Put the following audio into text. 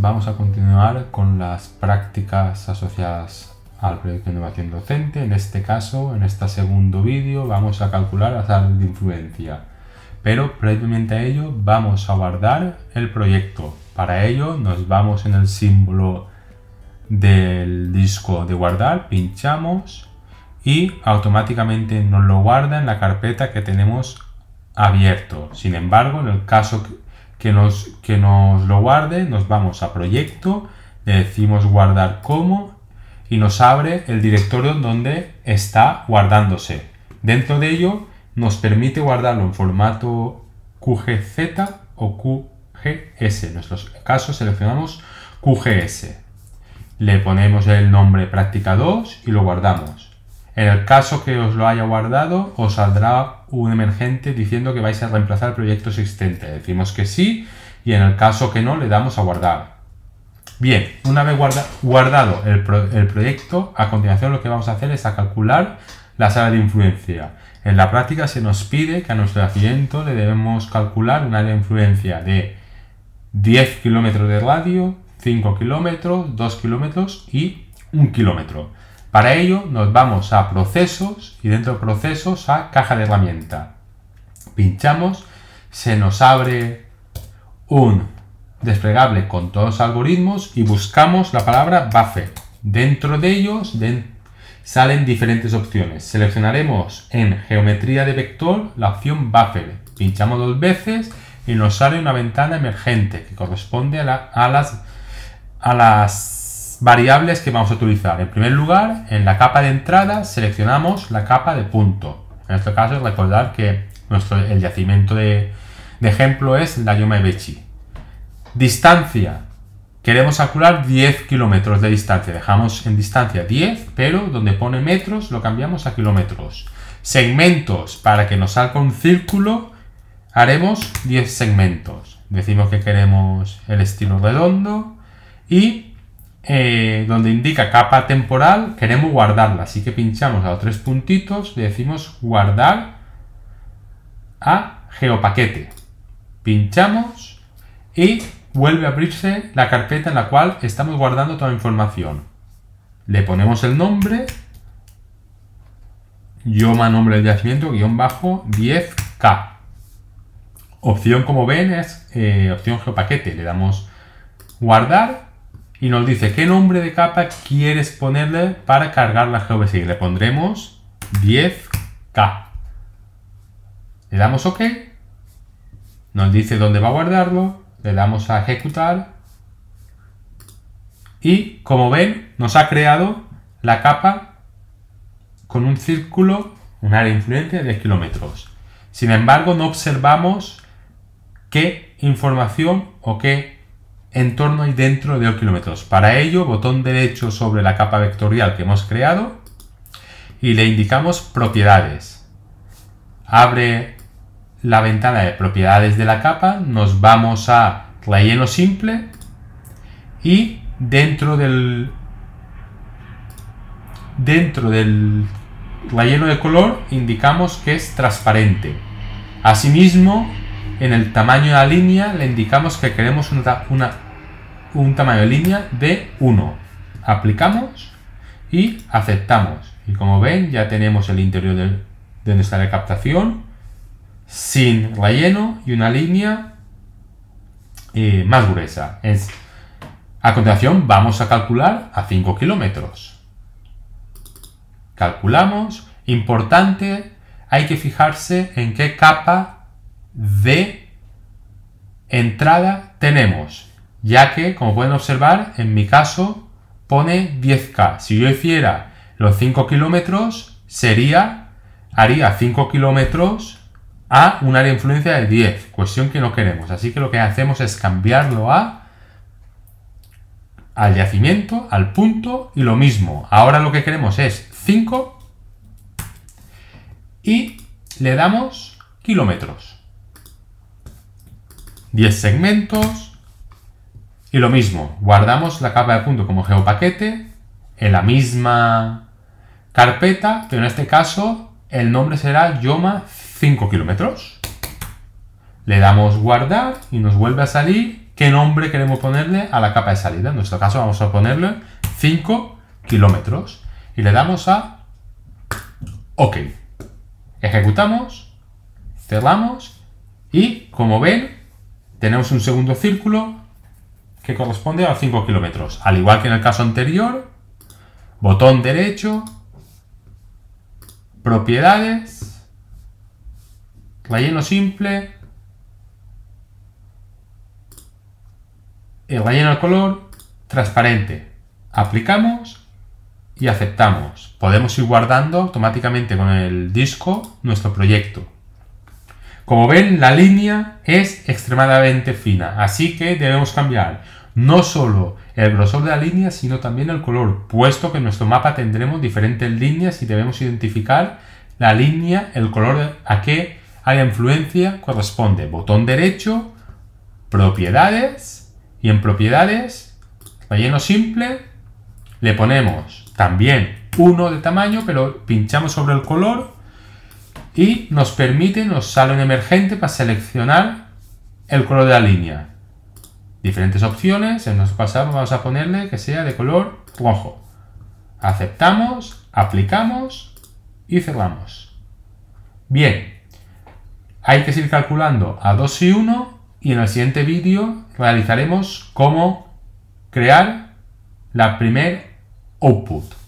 vamos a continuar con las prácticas asociadas al proyecto de innovación docente. En este caso, en este segundo vídeo, vamos a calcular las áreas de influencia. Pero previamente a ello, vamos a guardar el proyecto. Para ello, nos vamos en el símbolo del disco de guardar, pinchamos y automáticamente nos lo guarda en la carpeta que tenemos abierto. Sin embargo, en el caso que nos, que nos lo guarde, nos vamos a proyecto, le decimos guardar como y nos abre el directorio donde está guardándose. Dentro de ello nos permite guardarlo en formato QGZ o QGS. En nuestro caso seleccionamos QGS. Le ponemos el nombre práctica 2 y lo guardamos. En el caso que os lo haya guardado, os saldrá un emergente diciendo que vais a reemplazar el proyecto existente. Decimos que sí y en el caso que no le damos a guardar. Bien, una vez guardado el, proyecto, a continuación lo que vamos a hacer es a calcular la sala de influencia. En la práctica se nos pide que a nuestro accidente le debemos calcular una área de influencia de 10 kilómetros de radio, 5 kilómetros, 2 kilómetros y 1 kilómetro. Para ello nos vamos a procesos y dentro de procesos a caja de herramienta. Pinchamos, se nos abre un desplegable con todos los algoritmos y buscamos la palabra buffer. Dentro de ellos salen diferentes opciones. Seleccionaremos en geometría de vector la opción buffer. Pinchamos dos veces y nos sale una ventana emergente que corresponde a las, a las variables que vamos a utilizar. En primer lugar, en la capa de entrada seleccionamos la capa de punto. En este caso, recordar que nuestro, el yacimiento de, ejemplo es la Yomebechi. Distancia. Queremos calcular 10 kilómetros de distancia. Dejamos en distancia 10, pero donde pone metros lo cambiamos a kilómetros. Segmentos. Para que nos salga un círculo, haremos 10 segmentos. Decimos que queremos el estilo redondo y eh, donde indica capa temporal, queremos guardarla. Así que pinchamos a los tres puntitos, le decimos guardar a geopaquete. Pinchamos y vuelve a abrirse la carpeta en la cual estamos guardando toda la información. Le ponemos el nombre, idioma nombre el yacimiento, guión bajo, 10K. Opción como ven es eh, opción geopaquete. Le damos guardar y nos dice qué nombre de capa quieres ponerle para cargar la GVC. Le pondremos 10K. Le damos OK. Nos dice dónde va a guardarlo. Le damos a ejecutar. Y como ven, nos ha creado la capa con un círculo, un área influente de 10 kilómetros. Sin embargo, no observamos qué información o qué en torno y dentro de 2 kilómetros. Para ello, botón derecho sobre la capa vectorial que hemos creado y le indicamos propiedades. Abre la ventana de propiedades de la capa, nos vamos a relleno simple y dentro del dentro del relleno de color indicamos que es transparente. Asimismo, en el tamaño de la línea le indicamos que queremos una, un tamaño de línea de 1. Aplicamos y aceptamos. Y como ven ya tenemos el interior de, nuestra captación sin relleno y una línea eh, más gruesa. Es, a continuación vamos a calcular a 5 kilómetros. Calculamos. Importante, hay que fijarse en qué capa de entrada tenemos, ya que, como pueden observar, en mi caso pone 10K. Si yo hiciera los 5 kilómetros, sería, haría 5 kilómetros a un área de influencia de 10, cuestión que no queremos. Así que lo que hacemos es cambiarlo a al yacimiento, al punto y lo mismo. Ahora lo que queremos es 5 y le damos kilómetros. 10 segmentos y lo mismo, guardamos la capa de punto como geopaquete en la misma carpeta, pero en este caso el nombre será Yoma 5 kilómetros. Le damos guardar y nos vuelve a salir qué nombre queremos ponerle a la capa de salida. En nuestro caso vamos a ponerle 5 kilómetros y le damos a OK. Ejecutamos, cerramos y como ven tenemos un segundo círculo que corresponde a 5 kilómetros. Al igual que en el caso anterior, botón derecho, propiedades, relleno simple, el relleno al color, transparente. Aplicamos y aceptamos. Podemos ir guardando automáticamente con el disco nuestro proyecto. Como ven, la línea es extremadamente fina, así que debemos cambiar no solo el grosor de la línea, sino también el color, puesto que en nuestro mapa tendremos diferentes líneas y debemos identificar la línea, el color a qué haya influencia corresponde. Botón derecho, propiedades, y en propiedades, relleno simple, le ponemos también uno de tamaño, pero pinchamos sobre el color y nos permite, nos sale un emergente para seleccionar el color de la línea. Diferentes opciones, en nuestro pasado vamos a ponerle que sea de color rojo. Aceptamos, aplicamos y cerramos. Bien, hay que seguir calculando a 2 y 1 y en el siguiente vídeo realizaremos cómo crear la primer output.